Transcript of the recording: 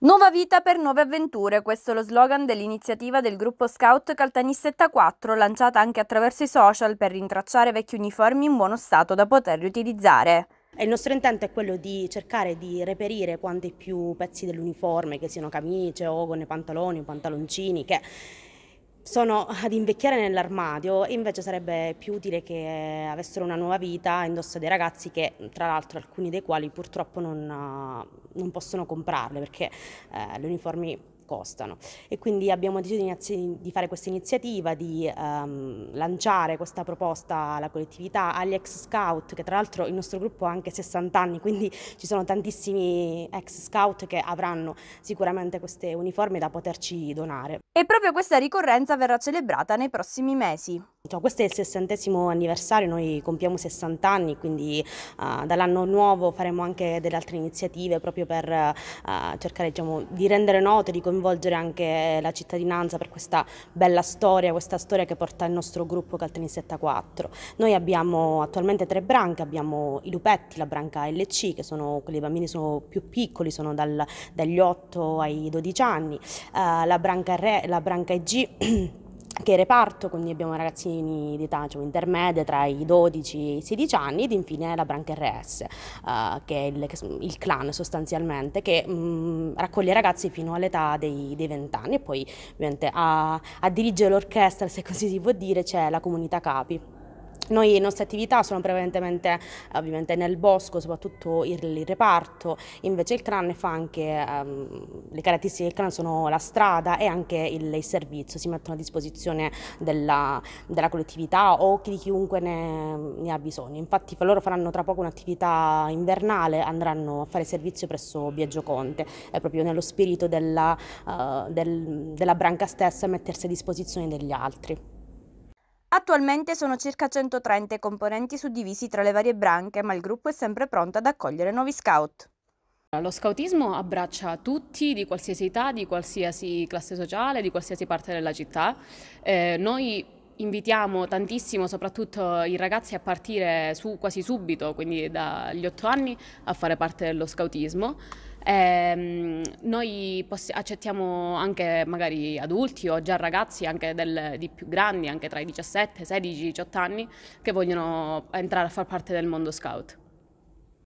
Nuova vita per nuove avventure, questo è lo slogan dell'iniziativa del gruppo scout Caltanissetta 4, lanciata anche attraverso i social per rintracciare vecchi uniformi in buono stato da poter riutilizzare. Il nostro intento è quello di cercare di reperire quanti più pezzi dell'uniforme, che siano camicie, ogone, pantaloni, pantaloncini, che sono ad invecchiare nell'armadio e invece sarebbe più utile che avessero una nuova vita indosso dei ragazzi che tra l'altro alcuni dei quali purtroppo non, non possono comprarle perché eh, le uniformi costano e quindi abbiamo deciso di, fare questa iniziativa, di um, lanciare questa proposta alla collettività, agli ex scout, che tra l'altro il nostro gruppo ha anche 60 anni, quindi ci sono tantissimi ex scout che avranno sicuramente queste uniformi da poterci donare. E proprio questa ricorrenza verrà celebrata nei prossimi mesi. Cioè, questo è il sessantesimo anniversario, noi compiamo 60 anni, quindi uh, dall'anno nuovo faremo anche delle altre iniziative proprio per uh, cercare diciamo, di rendere note, di coinvolgere anche la cittadinanza per questa bella storia, questa storia che porta il nostro gruppo Caltanissetta 4. Noi abbiamo attualmente tre branche, abbiamo i lupetti, la branca LC, che sono quelli bambini sono più piccoli, sono dal, dagli 8 ai 12 anni, uh, la branca, Re, la branca EG che reparto, quindi abbiamo ragazzini di età diciamo, intermedia tra i 12 e i 16 anni ed infine la branca RS, uh, eh, che è il, il, clan sostanzialmente, che mh, mm, raccoglie ragazzi fino all'età dei, dei, 20 anni e poi ovviamente a, a dirigere l'orchestra, se così si può dire, c'è la comunità capi. Noi, le nostre attività sono prevalentemente ovviamente nel bosco, soprattutto il, il reparto, invece il CRAN fa anche, um, le caratteristiche del CRAN sono la strada e anche il, il servizio, si mettono a disposizione della, della collettività o di chiunque ne, ne, ha bisogno. Infatti loro faranno tra poco un'attività invernale, andranno a fare servizio presso Biagio Conte, è proprio nello spirito della, uh, del, della branca stessa mettersi a disposizione degli altri. Attualmente sono circa 130 componenti suddivisi tra le varie branche, ma il gruppo è sempre pronto ad accogliere nuovi scout. Lo scautismo abbraccia tutti di qualsiasi età, di qualsiasi classe sociale, di qualsiasi parte della città. Eh, noi invitiamo tantissimo soprattutto i ragazzi a partire su, quasi subito, quindi dagli 8 anni, a fare parte dello scautismo. Ehm, noi poss- accettiamo anche magari adulti o già ragazzi anche del, di più grandi, anche tra i 17, 16, 18 anni, che vogliono entrare a far parte del mondo scout.